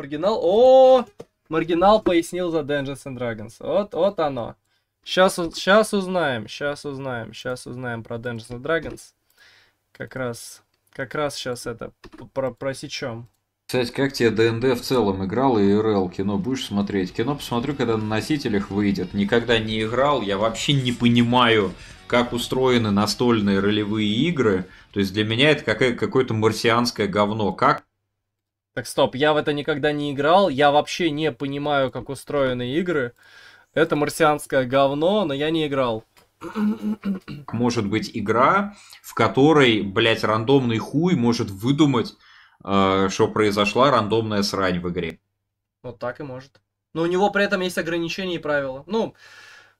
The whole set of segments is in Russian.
Маргинал. О, Маргинал пояснил за Dungeons and Dragons. Вот, вот оно. Сейчас, сейчас узнаем, сейчас узнаем, сейчас узнаем про Dungeons and Dragons. Как раз, как раз сейчас это про просечем. Кстати, как тебе ДНД в целом играл и РЛ кино будешь смотреть? Кино посмотрю, когда на носителях выйдет. Никогда не играл, я вообще не понимаю, как устроены настольные ролевые игры. То есть для меня это какое- какое-то марсианское говно. Как так, стоп, я в это никогда не играл, я вообще не понимаю, как устроены игры. Это марсианское говно, но я не играл. Может быть, игра, в которой, блядь, рандомный хуй может выдумать, э, что произошла рандомная срань в игре. Вот так и может. Но у него при этом есть ограничения и правила. Ну,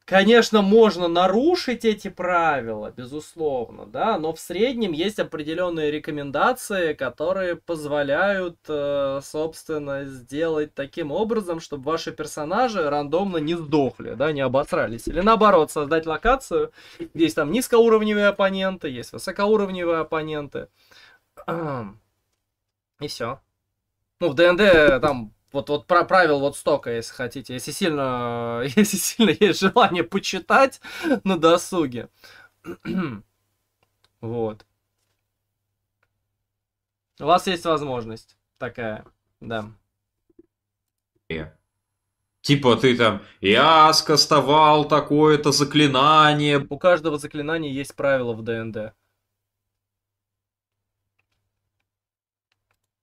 Конечно, можно нарушить эти правила, безусловно, да, но в среднем есть определенные рекомендации, которые позволяют, э, собственно, сделать таким образом, чтобы ваши персонажи рандомно не сдохли, да, не обосрались. Или наоборот, создать локацию, где есть там низкоуровневые оппоненты, есть высокоуровневые оппоненты. И все. Ну, в ДНД там вот, вот про правил вот столько, если хотите. Если сильно, если сильно есть желание почитать на досуге. вот. У вас есть возможность такая, да. Э, типа ты там, я скастовал такое-то заклинание. У каждого заклинания есть правила в ДНД.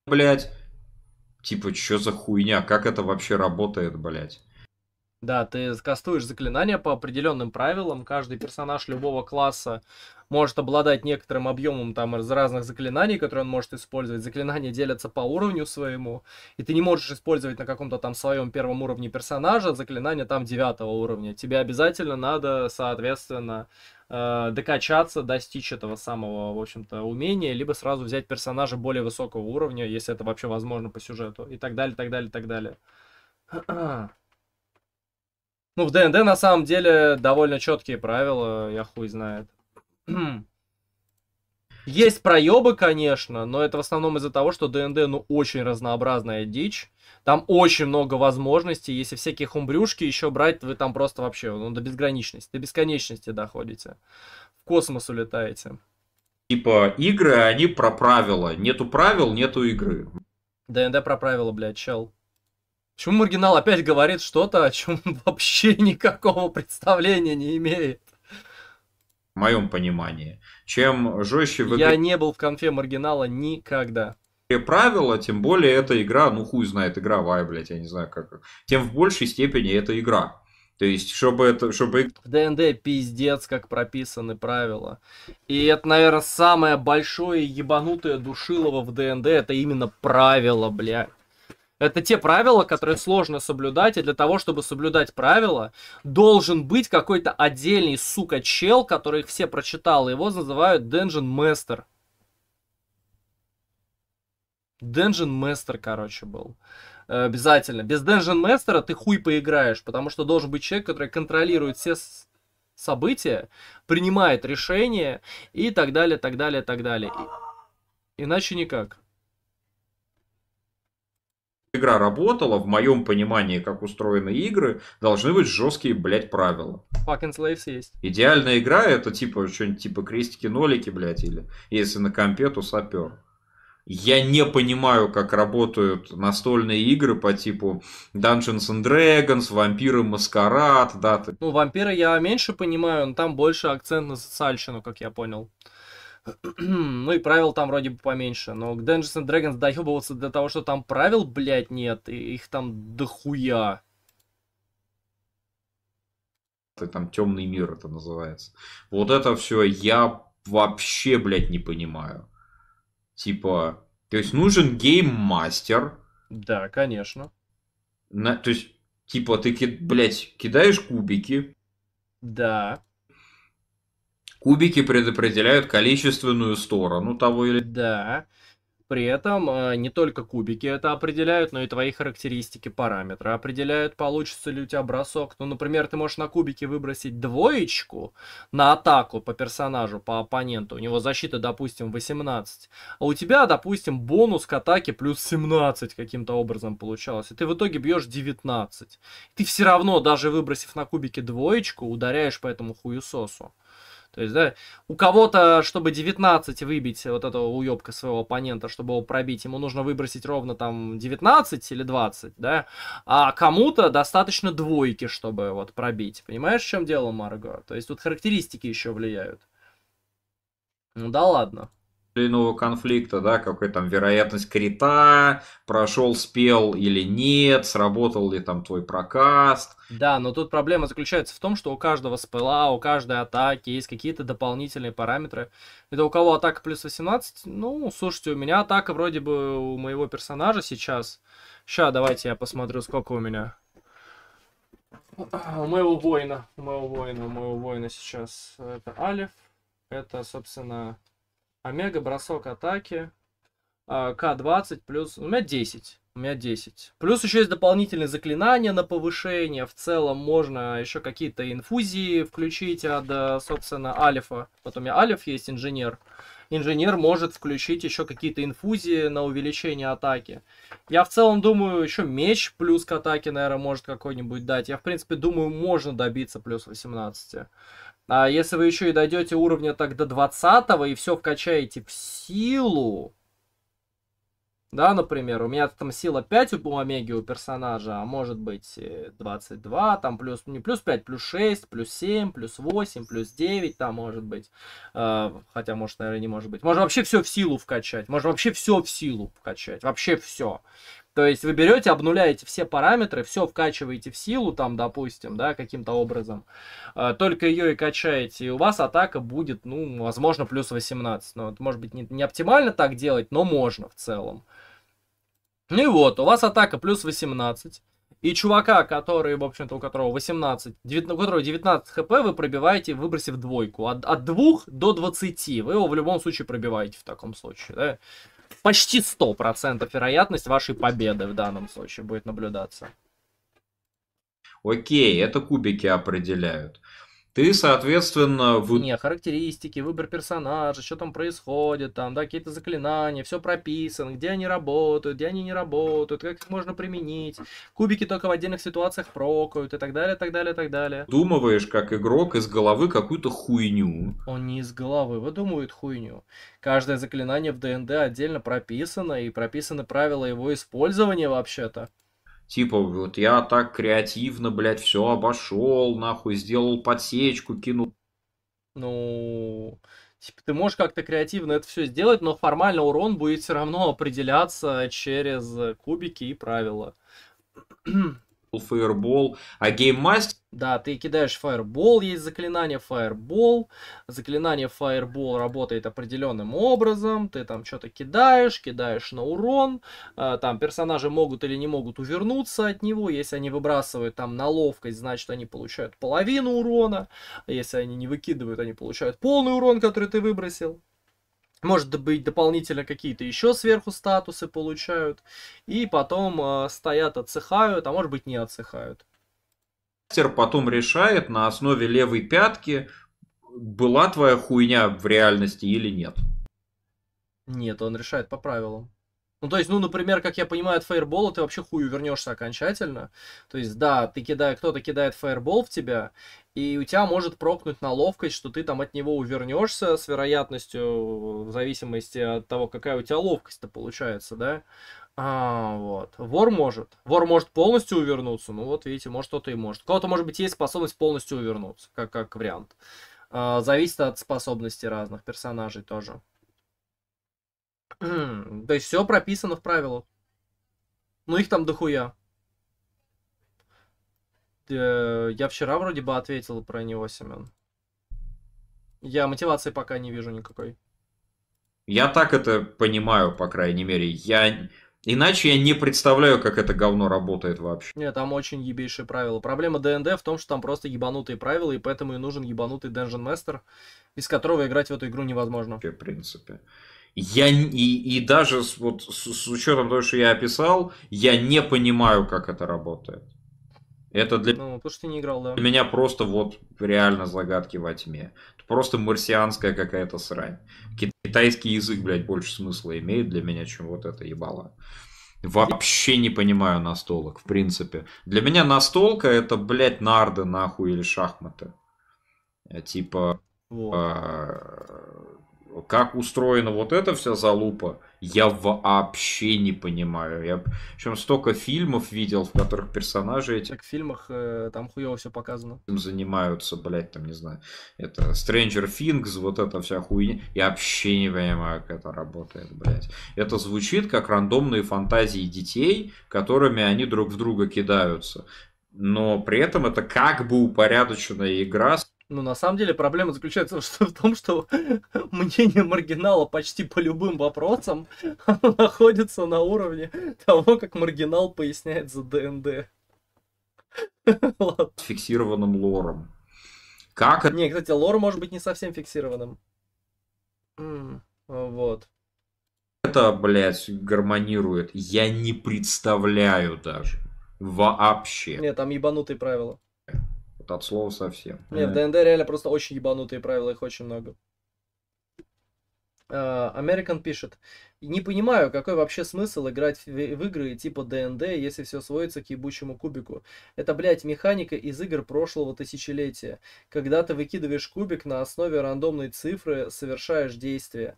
Блять, Типа, что за хуйня? Как это вообще работает, блядь? Да, ты кастуешь заклинания по определенным правилам. Каждый персонаж любого класса может обладать некоторым объемом там из разных заклинаний, которые он может использовать. Заклинания делятся по уровню своему, и ты не можешь использовать на каком-то там своем первом уровне персонажа заклинания там девятого уровня. Тебе обязательно надо, соответственно, э, докачаться, достичь этого самого, в общем-то, умения, либо сразу взять персонажа более высокого уровня, если это вообще возможно по сюжету, и так далее, так далее, так далее. Ну, в ДНД на самом деле довольно четкие правила, я хуй знает. Есть проебы, конечно, но это в основном из-за того, что ДНД, ну, очень разнообразная дичь. Там очень много возможностей. Если всякие хумбрюшки еще брать, вы там просто вообще ну, до безграничности, до бесконечности доходите. В космос улетаете. Типа, игры, они про правила. Нету правил, нету игры. ДНД про правила, блядь, чел. Почему маргинал опять говорит что-то, о чем вообще никакого представления не имеет? В моем понимании. Чем жестче в Я не был в конфе маргинала никогда. Правила, тем более эта игра, ну хуй знает, игра игровая, блядь, я не знаю как. Тем в большей степени это игра. То есть, чтобы это, чтобы... В ДНД пиздец, как прописаны правила. И это, наверное, самое большое ебанутое душилово в ДНД, это именно правила, блядь. Это те правила, которые сложно соблюдать, и для того, чтобы соблюдать правила, должен быть какой-то отдельный, сука, чел, который их все прочитал, его называют Dungeon Master. Dungeon Master, короче, был. Э, обязательно. Без Dungeon Master ты хуй поиграешь, потому что должен быть человек, который контролирует все события, принимает решения и так далее, так далее, так далее. Иначе никак игра работала, в моем понимании, как устроены игры, должны быть жесткие, блядь, правила. Fucking Slaves есть. Идеальная игра это типа что-нибудь типа крестики-нолики, блядь, или если на компе, то сапер. Я не понимаю, как работают настольные игры по типу Dungeons and Dragons, Вампиры Маскарад, да. Ты... Ну, Вампиры я меньше понимаю, но там больше акцент на социальщину, как я понял ну и правил там вроде бы поменьше. Но к Dungeons and Dragons доебываться для того, что там правил, блядь, нет. И их там дохуя. Это там темный мир это называется. Вот это все я вообще, блядь, не понимаю. Типа, то есть нужен гейм-мастер. Да, конечно. На, то есть, типа, ты, блядь, кидаешь кубики. Да. Кубики предопределяют количественную сторону того или... Да. При этом э, не только кубики это определяют, но и твои характеристики, параметры определяют, получится ли у тебя бросок. Ну, например, ты можешь на кубике выбросить двоечку на атаку по персонажу, по оппоненту. У него защита, допустим, 18. А у тебя, допустим, бонус к атаке плюс 17 каким-то образом получалось. И ты в итоге бьешь 19. Ты все равно, даже выбросив на кубике двоечку, ударяешь по этому хуесосу. То есть, да, у кого-то, чтобы 19 выбить вот этого уебка своего оппонента, чтобы его пробить, ему нужно выбросить ровно там 19 или 20, да, а кому-то достаточно двойки, чтобы вот пробить. Понимаешь, в чем дело, Марго? То есть тут характеристики еще влияют. Ну да ладно или иного конфликта, да, какая там вероятность крита, прошел, спел или нет, сработал ли там твой прокаст. Да, но тут проблема заключается в том, что у каждого спела, у каждой атаки есть какие-то дополнительные параметры. Это у кого атака плюс 18, ну, слушайте, у меня атака вроде бы у моего персонажа сейчас. Ща, давайте я посмотрю, сколько у меня. А, у моего воина, у моего воина, у моего воина сейчас э, это Алиф, это, собственно, Омега, бросок атаки. А, К20 плюс... Ну, у меня 10. У меня 10. Плюс еще есть дополнительные заклинания на повышение. В целом можно еще какие-то инфузии включить от, э, собственно, Алифа. Вот у меня Алиф есть, инженер. Инженер может включить еще какие-то инфузии на увеличение атаки. Я в целом думаю, еще меч плюс к атаке, наверное, может какой-нибудь дать. Я, в принципе, думаю, можно добиться плюс 18. А если вы еще и дойдете уровня так до 20 и все вкачаете в силу, да, например, у меня там сила 5 у Омеги у персонажа, а может быть 22, э, там плюс, не плюс 5, плюс 6, плюс 7, плюс 8, плюс 9, там может быть. Э, хотя, может, наверное, не может быть. Можно вообще все в силу вкачать. Можно вообще все в силу вкачать. Вообще все. То есть вы берете, обнуляете все параметры, все вкачиваете в силу, там, допустим, да, каким-то образом. Э, только ее и качаете, и у вас атака будет, ну, возможно, плюс 18. Ну, это может быть не, не оптимально так делать, но можно в целом. Ну и вот, у вас атака плюс 18. И чувака, который, в общем-то, у которого 18, 19, у которого 19 хп, вы пробиваете, выбросив двойку. От, от 2 до 20 вы его в любом случае пробиваете в таком случае, да почти 100% вероятность вашей победы в данном случае будет наблюдаться. Окей, это кубики определяют ты, соответственно... В... Не, характеристики, выбор персонажа, что там происходит, там, да, какие-то заклинания, все прописано, где они работают, где они не работают, как их можно применить, кубики только в отдельных ситуациях прокают и так далее, так далее, так далее. Думаешь как игрок, из головы какую-то хуйню. Он не из головы выдумывает хуйню. Каждое заклинание в ДНД отдельно прописано, и прописаны правила его использования вообще-то. Типа, вот я так креативно, блядь, все обошел, нахуй, сделал подсечку, кинул. Ну, типа, ты можешь как-то креативно это все сделать, но формально урон будет все равно определяться через кубики и правила. Фейербол, а гейммастер да, ты кидаешь фаербол, есть заклинание фаербол. Заклинание фаербол работает определенным образом. Ты там что-то кидаешь, кидаешь на урон. А, там персонажи могут или не могут увернуться от него. Если они выбрасывают там на ловкость, значит они получают половину урона. Если они не выкидывают, они получают полный урон, который ты выбросил. Может быть, дополнительно какие-то еще сверху статусы получают. И потом э, стоят, отсыхают, а может быть не отсыхают мастер потом решает на основе левой пятки, была твоя хуйня в реальности или нет. Нет, он решает по правилам. Ну, то есть, ну, например, как я понимаю, от фаербола ты вообще хую вернешься окончательно. То есть, да, ты кидай, кто-то кидает фаербол в тебя, и у тебя может прокнуть на ловкость, что ты там от него увернешься с вероятностью, в зависимости от того, какая у тебя ловкость-то получается, да. А, вот. Вор может. Вор может полностью увернуться. Ну вот, видите, может кто-то и может. У кого-то, может быть, есть способность полностью увернуться, как, как вариант. А, зависит от способностей разных персонажей тоже. То есть все прописано в правилах. Ну их там дохуя. Э, я вчера вроде бы ответил про него, Семен. Я мотивации пока не вижу никакой. Я так это понимаю, по крайней мере. Я Иначе я не представляю, как это говно работает вообще. Нет, там очень ебейшие правила. Проблема ДНД в том, что там просто ебанутые правила, и поэтому и нужен ебанутый Dungeon Master, без которого играть в эту игру невозможно. в принципе. Я и, и даже с, вот с, с учетом того, что я описал, я не понимаю, как это работает. Это для... Ну, потому что ты не играл, да. Для меня просто вот реально загадки во тьме. Это просто марсианская какая-то срань. Китайский язык, блядь, больше смысла имеет для меня, чем вот это ебало. Вообще не понимаю настолок, в принципе. Для меня настолка это, блядь, нарды нахуй или шахматы. Типа... Вот. Э как устроена вот эта вся залупа, я вообще не понимаю. Я причем столько фильмов видел, в которых персонажи эти... Так в фильмах э, там хуево все показано. Им занимаются, блядь, там, не знаю, это Stranger Things, вот эта вся хуйня. Я вообще не понимаю, как это работает, блядь. Это звучит как рандомные фантазии детей, которыми они друг в друга кидаются. Но при этом это как бы упорядоченная игра с ну, на самом деле, проблема заключается в том, что мнение маргинала почти по любым вопросам оно находится на уровне того, как маргинал поясняет за ДНД. С фиксированным лором. Как это... Не, кстати, лор может быть не совсем фиксированным. вот. Это, блядь, гармонирует. Я не представляю даже. Вообще. Нет, там ебанутые правила от слова совсем. Не, в ДНД реально просто очень ебанутые правила, их очень много. Американ пишет, не понимаю, какой вообще смысл играть в, в игры типа ДНД, если все сводится к ебучему кубику. Это, блядь, механика из игр прошлого тысячелетия. Когда ты выкидываешь кубик на основе рандомной цифры, совершаешь действие.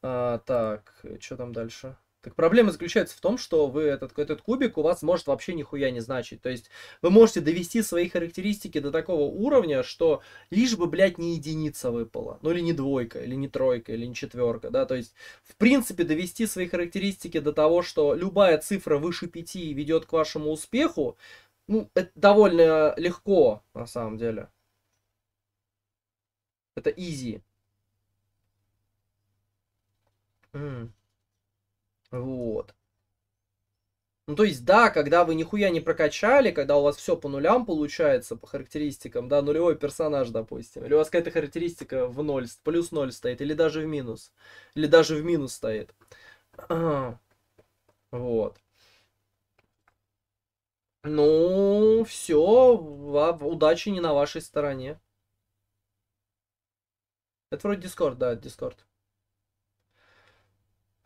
А, так, что там дальше? Так проблема заключается в том, что вы этот, этот кубик у вас может вообще нихуя не значить. То есть вы можете довести свои характеристики до такого уровня, что лишь бы, блядь, не единица выпала. Ну или не двойка, или не тройка, или не четверка, да. То есть, в принципе, довести свои характеристики до того, что любая цифра выше пяти ведет к вашему успеху, ну, это довольно легко, на самом деле. Это easy. Mm. Вот. Ну, то есть, да, когда вы нихуя не прокачали, когда у вас все по нулям получается, по характеристикам, да, нулевой персонаж, допустим, или у вас какая-то характеристика в ноль, плюс ноль стоит, или даже в минус, или даже в минус стоит. Вот. Ну, все, удачи не на вашей стороне. Это вроде Дискорд, да, Дискорд.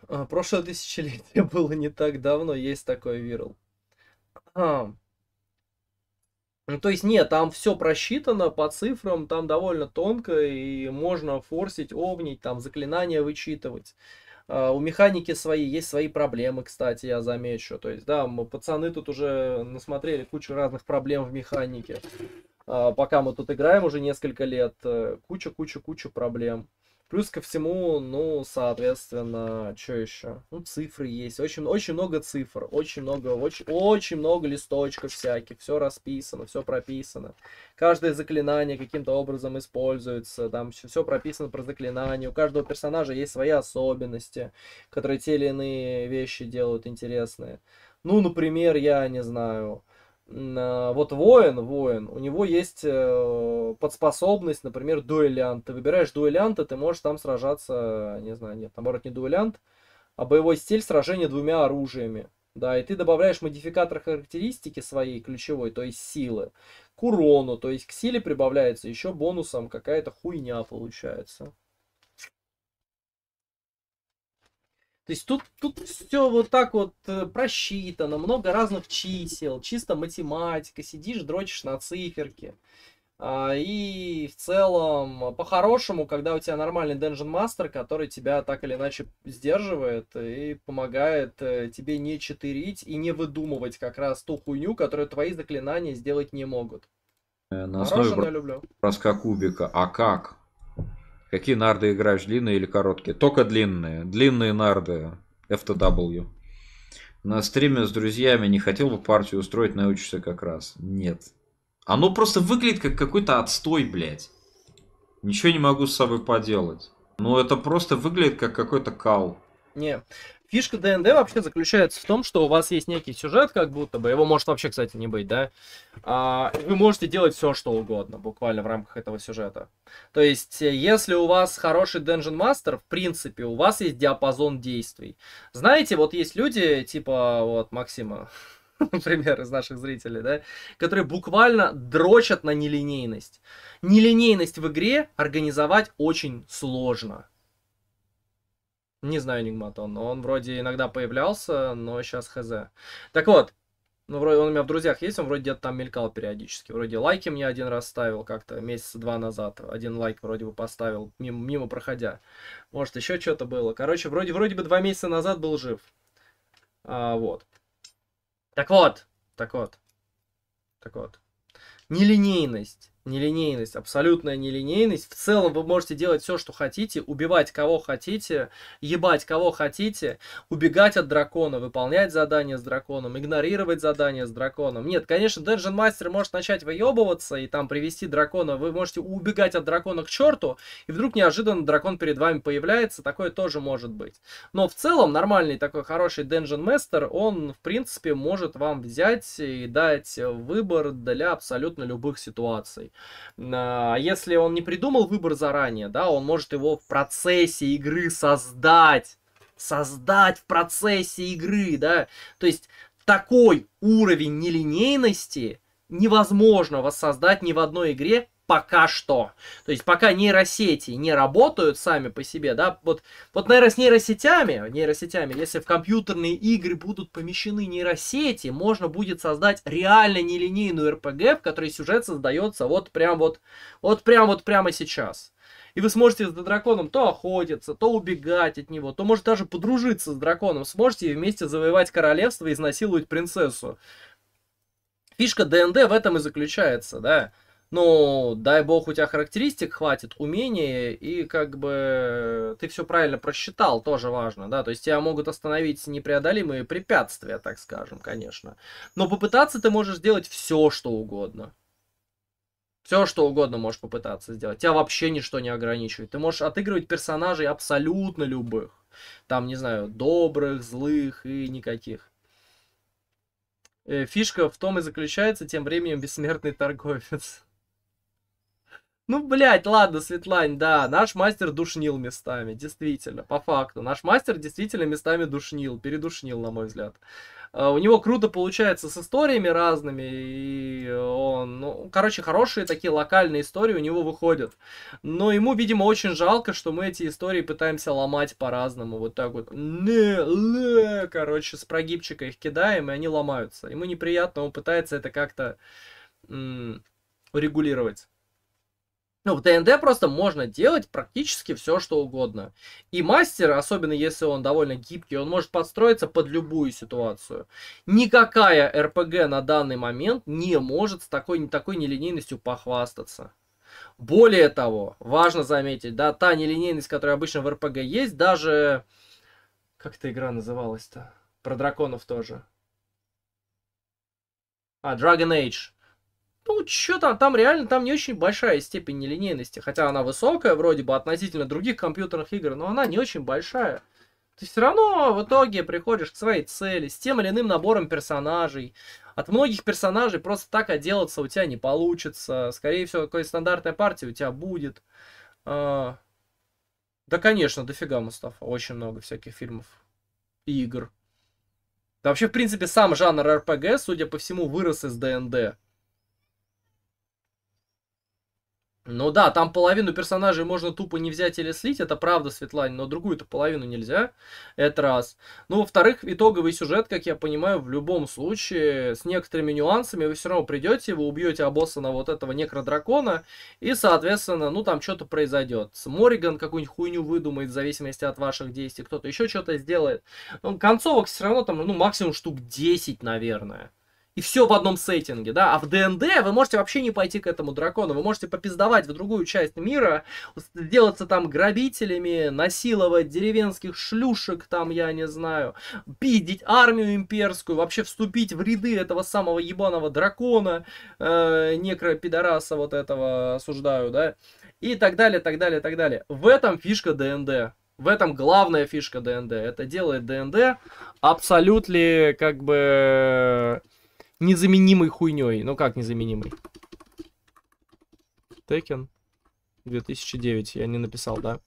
А, прошлое тысячелетие было не так давно, есть такой вирал. А. Ну, то есть, нет, там все просчитано по цифрам, там довольно тонко, и можно форсить, овнить, там заклинания вычитывать. Uh, у механики свои, есть свои проблемы, кстати, я замечу. То есть, да, мы, пацаны тут уже насмотрели кучу разных проблем в механике. Uh, пока мы тут играем уже несколько лет, куча-куча-куча э, uh, проблем. Плюс ко всему, ну, соответственно, что еще? Ну, цифры есть. Очень, очень много цифр, очень много, очень, очень много листочков всяких. Все расписано, все прописано. Каждое заклинание каким-то образом используется. Там все, все прописано про заклинание. У каждого персонажа есть свои особенности, которые те или иные вещи делают интересные. Ну, например, я не знаю Э, вот воин, воин, у него есть э, подспособность, например, дуэлянт. Ты выбираешь дуэлянта, ты можешь там сражаться, не знаю, нет, наоборот, не дуэлянт, а боевой стиль сражения двумя оружиями. Да, и ты добавляешь модификатор характеристики своей ключевой, то есть силы, к урону, то есть к силе прибавляется еще бонусом какая-то хуйня получается. То есть тут, тут все вот так вот э, просчитано, много разных чисел, чисто математика, сидишь, дрочишь на циферке. А, и в целом, э, по-хорошему, когда у тебя нормальный Dungeon Master, который тебя так или иначе сдерживает и помогает э, тебе не читерить и не выдумывать как раз ту хуйню, которую твои заклинания сделать не могут. На основе броска кубика. А как? Какие нарды играешь, длинные или короткие? Только длинные. Длинные нарды. FTW. На стриме с друзьями не хотел бы партию устроить, научишься как раз. Нет. Оно просто выглядит как какой-то отстой, блядь. Ничего не могу с собой поделать. Ну, это просто выглядит как какой-то кал. Не, Фишка ДНД вообще заключается в том, что у вас есть некий сюжет, как будто бы, его может вообще, кстати, не быть, да? А, вы можете делать все, что угодно, буквально в рамках этого сюжета. То есть, э, если у вас хороший Dungeon Master, в принципе, у вас есть диапазон действий. Знаете, вот есть люди, типа вот Максима, например, из наших зрителей, да, которые буквально дрочат на нелинейность. Нелинейность в игре организовать очень сложно. Не знаю Нигматон. Он вроде иногда появлялся, но сейчас хз. Так вот, ну, вроде он у меня в друзьях есть, он вроде где-то там мелькал периодически. Вроде лайки мне один раз ставил как-то месяца два назад. Один лайк вроде бы поставил, мимо, мимо проходя. Может, еще что-то было. Короче, вроде, вроде бы два месяца назад был жив. А, вот. Так вот, так вот, так вот. Нелинейность нелинейность, абсолютная нелинейность. В целом вы можете делать все, что хотите, убивать кого хотите, ебать кого хотите, убегать от дракона, выполнять задания с драконом, игнорировать задания с драконом. Нет, конечно, Dungeon Master может начать выебываться и там привести дракона. Вы можете убегать от дракона к черту, и вдруг неожиданно дракон перед вами появляется. Такое тоже может быть. Но в целом нормальный такой хороший Dungeon Master, он в принципе может вам взять и дать выбор для абсолютно любых ситуаций. А если он не придумал выбор заранее, да, он может его в процессе игры создать. Создать в процессе игры, да. То есть такой уровень нелинейности невозможно воссоздать ни в одной игре, пока что. То есть пока нейросети не работают сами по себе, да, вот, вот наверное, с нейросетями, нейросетями, если в компьютерные игры будут помещены нейросети, можно будет создать реально нелинейную RPG, в которой сюжет создается вот прям вот, вот прям вот прямо сейчас. И вы сможете с драконом то охотиться, то убегать от него, то может даже подружиться с драконом, сможете вместе завоевать королевство и изнасиловать принцессу. Фишка ДНД в этом и заключается, да ну, дай бог, у тебя характеристик хватит, умения и как бы э, ты все правильно просчитал, тоже важно, да, то есть тебя могут остановить непреодолимые препятствия, так скажем, конечно. Но попытаться ты можешь сделать все, что угодно. Все, что угодно можешь попытаться сделать. Тебя вообще ничто не ограничивает. Ты можешь отыгрывать персонажей абсолютно любых. Там, не знаю, добрых, злых и никаких. Э, фишка в том и заключается, тем временем, бессмертный торговец. Ну, блядь, ладно, Светлань, да, наш мастер душнил местами, действительно, по факту. Наш мастер действительно местами душнил, передушнил, на мой взгляд. А, у него круто получается с историями разными, и он, ну, короче, хорошие такие локальные истории у него выходят. Но ему, видимо, очень жалко, что мы эти истории пытаемся ломать по-разному, вот так вот. Не, не, короче, с прогибчика их кидаем, и они ломаются. Ему неприятно, он пытается это как-то урегулировать. Ну, в ДНД просто можно делать практически все, что угодно. И мастер, особенно если он довольно гибкий, он может подстроиться под любую ситуацию. Никакая РПГ на данный момент не может с такой, такой нелинейностью похвастаться. Более того, важно заметить, да, та нелинейность, которая обычно в РПГ есть, даже... Как эта игра называлась-то? Про драконов тоже. А, Dragon Age ну, что там, там реально, там не очень большая степень нелинейности, хотя она высокая вроде бы относительно других компьютерных игр, но она не очень большая. Ты все равно в итоге приходишь к своей цели с тем или иным набором персонажей. От многих персонажей просто так отделаться у тебя не получится. Скорее всего, какая-то стандартная партия у тебя будет. А... Да, конечно, дофига, Мустафа. Очень много всяких фильмов и игр. Да вообще, в принципе, сам жанр RPG, судя по всему, вырос из ДНД. Ну да, там половину персонажей можно тупо не взять или слить, это правда, Светлане, но другую-то половину нельзя, это раз. Ну, во-вторых, итоговый сюжет, как я понимаю, в любом случае, с некоторыми нюансами, вы все равно придете, вы убьете обоссана вот этого некродракона, и, соответственно, ну, там что-то произойдет. Мориган какую-нибудь хуйню выдумает в зависимости от ваших действий, кто-то еще что-то сделает. Ну, концовок все равно там, ну, максимум штук 10, наверное и все в одном сеттинге, да, а в ДНД вы можете вообще не пойти к этому дракону, вы можете попиздовать в другую часть мира, сделаться там грабителями, насиловать деревенских шлюшек, там, я не знаю, пиздить армию имперскую, вообще вступить в ряды этого самого ебаного дракона, э, некропидораса вот этого осуждаю, да, и так далее, так далее, так далее. В этом фишка ДНД. В этом главная фишка ДНД. Это делает ДНД абсолютно как бы незаменимой хуйней. Ну как незаменимой? Tekken 2009, я не написал, да?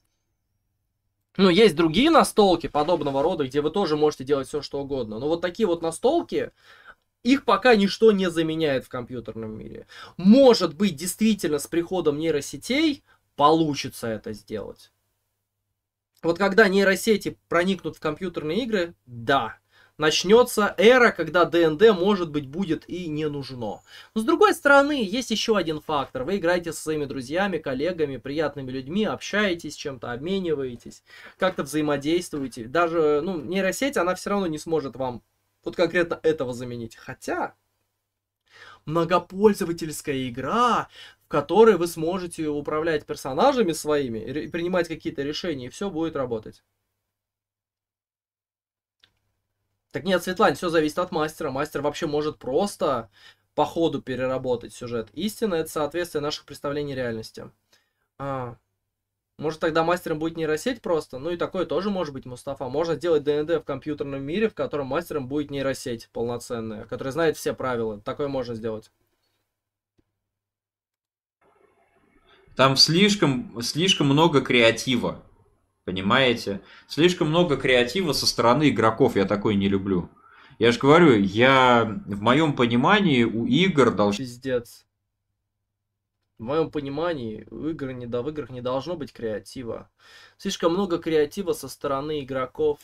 Ну, есть другие настолки подобного рода, где вы тоже можете делать все, что угодно. Но вот такие вот настолки, их пока ничто не заменяет в компьютерном мире. Может быть, действительно, с приходом нейросетей получится это сделать. Вот когда нейросети проникнут в компьютерные игры, да, начнется эра, когда ДНД, может быть, будет и не нужно. Но с другой стороны, есть еще один фактор. Вы играете со своими друзьями, коллегами, приятными людьми, общаетесь чем-то, обмениваетесь, как-то взаимодействуете. Даже ну, нейросеть, она все равно не сможет вам вот конкретно этого заменить. Хотя, многопользовательская игра, в которой вы сможете управлять персонажами своими, принимать какие-то решения, и все будет работать. Так нет, Светлана, все зависит от мастера. Мастер вообще может просто по ходу переработать сюжет. Истина — это соответствие наших представлений реальности. А, может, тогда мастером будет нейросеть просто? Ну и такое тоже может быть, Мустафа. Можно сделать ДНД в компьютерном мире, в котором мастером будет нейросеть полноценная, которая знает все правила. Такое можно сделать. Там слишком, слишком много креатива. Понимаете? Слишком много креатива со стороны игроков я такой не люблю. Я же говорю, я в моем понимании у игр должен... Пиздец. В моем понимании у игр не, в играх не должно быть креатива. Слишком много креатива со стороны игроков.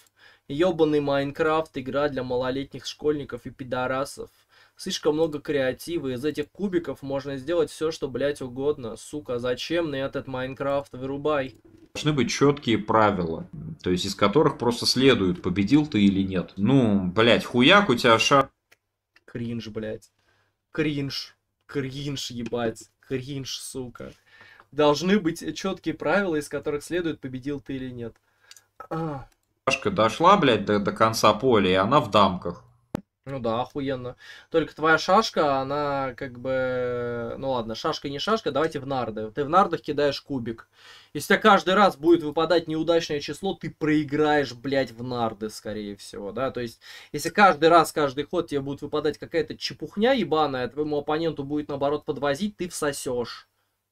Ёбаный Майнкрафт, игра для малолетних школьников и пидорасов слишком много креатива. Из этих кубиков можно сделать все, что, блядь, угодно. Сука, зачем мне этот Майнкрафт? Вырубай. Должны быть четкие правила, то есть из которых просто следует, победил ты или нет. Ну, блядь, хуяк у тебя шар... Кринж, блядь. Кринж. Кринж, ебать. Кринж, сука. Должны быть четкие правила, из которых следует, победил ты или нет. А. дошла, блядь, до, до конца поля, и она в дамках. Ну да, охуенно. Только твоя шашка, она как бы... Ну ладно, шашка не шашка, давайте в нарды. Ты в нардах кидаешь кубик. Если у тебя каждый раз будет выпадать неудачное число, ты проиграешь, блядь, в нарды, скорее всего, да? То есть, если каждый раз, каждый ход тебе будет выпадать какая-то чепухня ебаная, твоему оппоненту будет, наоборот, подвозить, ты всосешь.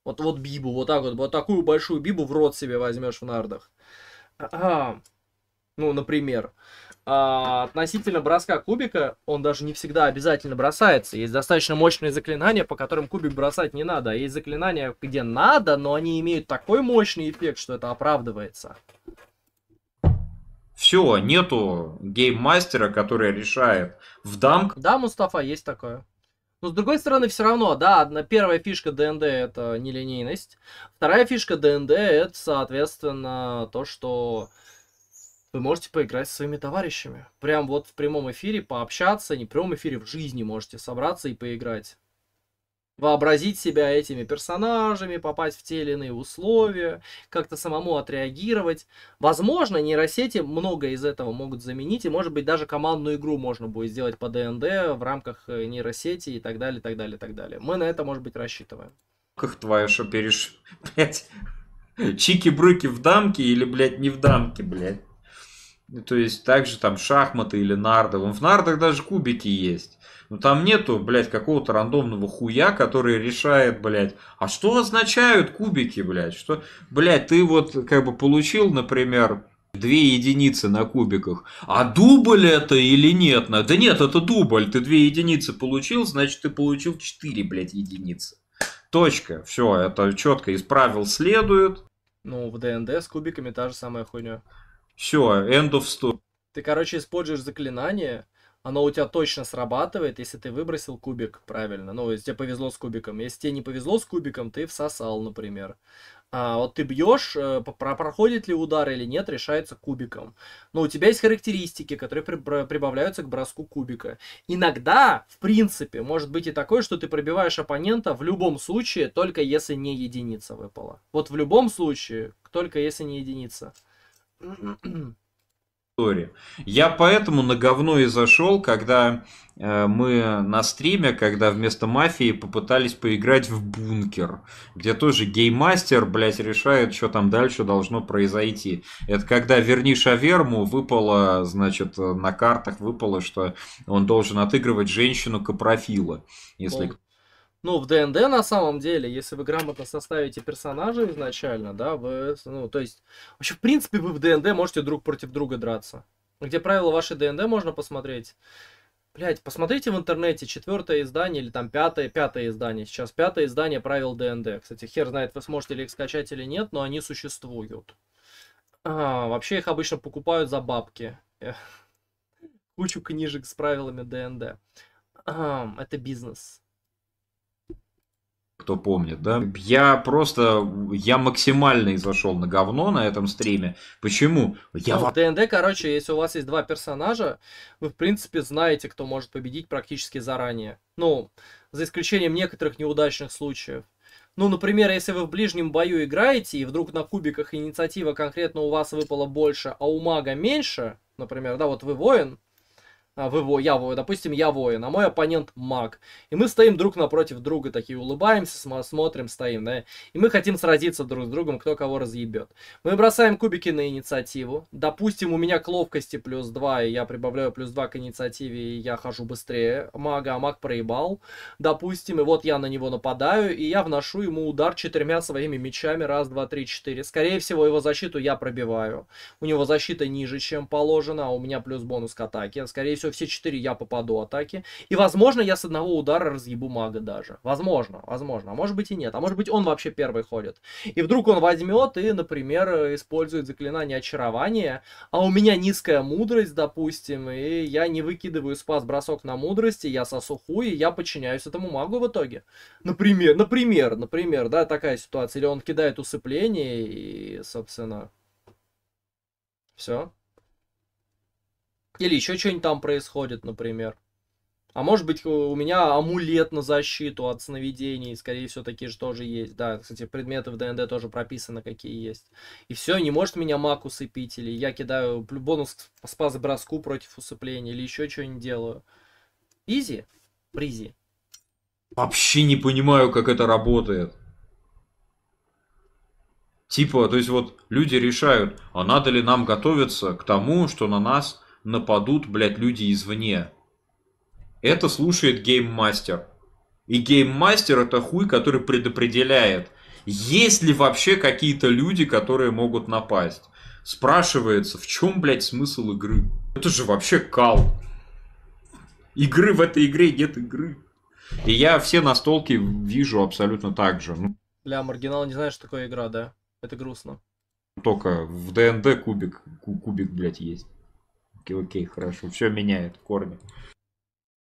Вот, вот бибу, вот так вот, вот такую большую бибу в рот себе возьмешь в нардах. А -а -а. Ну, например. Например. А, относительно броска кубика, он даже не всегда обязательно бросается. Есть достаточно мощные заклинания, по которым кубик бросать не надо. А есть заклинания, где надо, но они имеют такой мощный эффект, что это оправдывается. Все, нету гейммастера, который решает в дамк. Да, Мустафа, есть такое. Но с другой стороны, все равно, да, одна, первая фишка ДНД это нелинейность. Вторая фишка ДНД это, соответственно, то, что вы можете поиграть со своими товарищами. Прям вот в прямом эфире пообщаться, не в прямом эфире, в жизни можете собраться и поиграть. Вообразить себя этими персонажами, попасть в те или иные условия, как-то самому отреагировать. Возможно, нейросети много из этого могут заменить, и может быть даже командную игру можно будет сделать по ДНД в рамках э, нейросети и так далее, так далее, так далее. Мы на это, может быть, рассчитываем. Как твое, что переш... Блять. Чики-брыки в дамке или, блядь, не в дамке, блядь? Ну, то есть также там шахматы или нарды. Вон в нардах даже кубики есть. Но там нету, блядь, какого-то рандомного хуя, который решает, блядь, а что означают кубики, блядь? Что, блядь, ты вот как бы получил, например, две единицы на кубиках. А дубль это или нет? Да нет, это дубль. Ты две единицы получил, значит, ты получил четыре, блядь, единицы. Точка. Все, это четко из правил следует. Ну, в ДНД с кубиками та же самая хуйня. Все, end of story. Ты, короче, используешь заклинание, оно у тебя точно срабатывает, если ты выбросил кубик правильно. Ну, если тебе повезло с кубиком. Если тебе не повезло с кубиком, ты всосал, например. А вот ты бьешь, э, про проходит ли удар или нет, решается кубиком. Но у тебя есть характеристики, которые прибавляются к броску кубика. Иногда, в принципе, может быть и такое, что ты пробиваешь оппонента в любом случае, только если не единица выпала. Вот в любом случае, только если не единица история. Я поэтому на говно и зашел, когда э, мы на стриме, когда вместо мафии попытались поиграть в бункер, где тоже геймастер, блядь, решает, что там дальше должно произойти. Это когда верни шаверму, выпало, значит, э, на картах выпало, что он должен отыгрывать женщину капрофила, если ну, в ДНД на самом деле, если вы грамотно составите персонажа изначально, да, вы, ну, то есть, вообще, в принципе, вы в ДНД можете друг против друга драться. Где правила вашей ДНД можно посмотреть. Блять, посмотрите в интернете четвертое издание или там пятое, пятое издание. Сейчас пятое издание правил ДНД. Кстати, хер знает, вы сможете ли их скачать или нет, но они существуют. А, вообще их обычно покупают за бабки. Кучу книжек с правилами ДНД. А, это бизнес кто помнит, да. Я просто, я максимально изошел на говно на этом стриме. Почему? Я... Ну, в ДНД, короче, если у вас есть два персонажа, вы, в принципе, знаете, кто может победить практически заранее. Ну, за исключением некоторых неудачных случаев. Ну, например, если вы в ближнем бою играете, и вдруг на кубиках инициатива конкретно у вас выпала больше, а у мага меньше, например, да, вот вы воин, а, вы во, я воин, допустим, я воин, а мой оппонент маг. И мы стоим друг напротив друга, такие улыбаемся, смотрим, стоим, да, и мы хотим сразиться друг с другом, кто кого разъебет. Мы бросаем кубики на инициативу, допустим, у меня к ловкости плюс 2, и я прибавляю плюс 2 к инициативе, и я хожу быстрее мага, а маг проебал, допустим, и вот я на него нападаю, и я вношу ему удар четырьмя своими мечами, раз, два, три, четыре. Скорее всего, его защиту я пробиваю, у него защита ниже, чем положено, а у меня плюс бонус к атаке, скорее всего, всего, все четыре я попаду атаки. И, возможно, я с одного удара разъебу мага даже. Возможно, возможно. А может быть и нет. А может быть он вообще первый ходит. И вдруг он возьмет и, например, использует заклинание очарования, а у меня низкая мудрость, допустим, и я не выкидываю спас-бросок на мудрости, я сосуху, и я подчиняюсь этому магу в итоге. Например, например, например, да, такая ситуация. Или он кидает усыпление и, собственно, все. Или еще что-нибудь там происходит, например. А может быть, у меня амулет на защиту от сновидений, скорее всего, такие же тоже есть. Да, кстати, предметы в ДНД тоже прописаны, какие есть. И все, не может меня маг усыпить, или я кидаю бонус по спас-броску против усыпления, или еще что-нибудь делаю. Изи? Призи. Вообще не понимаю, как это работает. Типа, то есть вот люди решают, а надо ли нам готовиться к тому, что на нас нападут, блядь, люди извне. Это слушает гейммастер. И гейммастер это хуй, который предопределяет, есть ли вообще какие-то люди, которые могут напасть. Спрашивается, в чем, блядь, смысл игры? Это же вообще кал. Игры в этой игре нет игры. И я все настолки вижу абсолютно так же. Ну, Бля, маргинал не знаешь, что такое игра, да? Это грустно. Только в ДНД кубик, кубик, блядь, есть. Окей, окей, хорошо. Все меняет корни.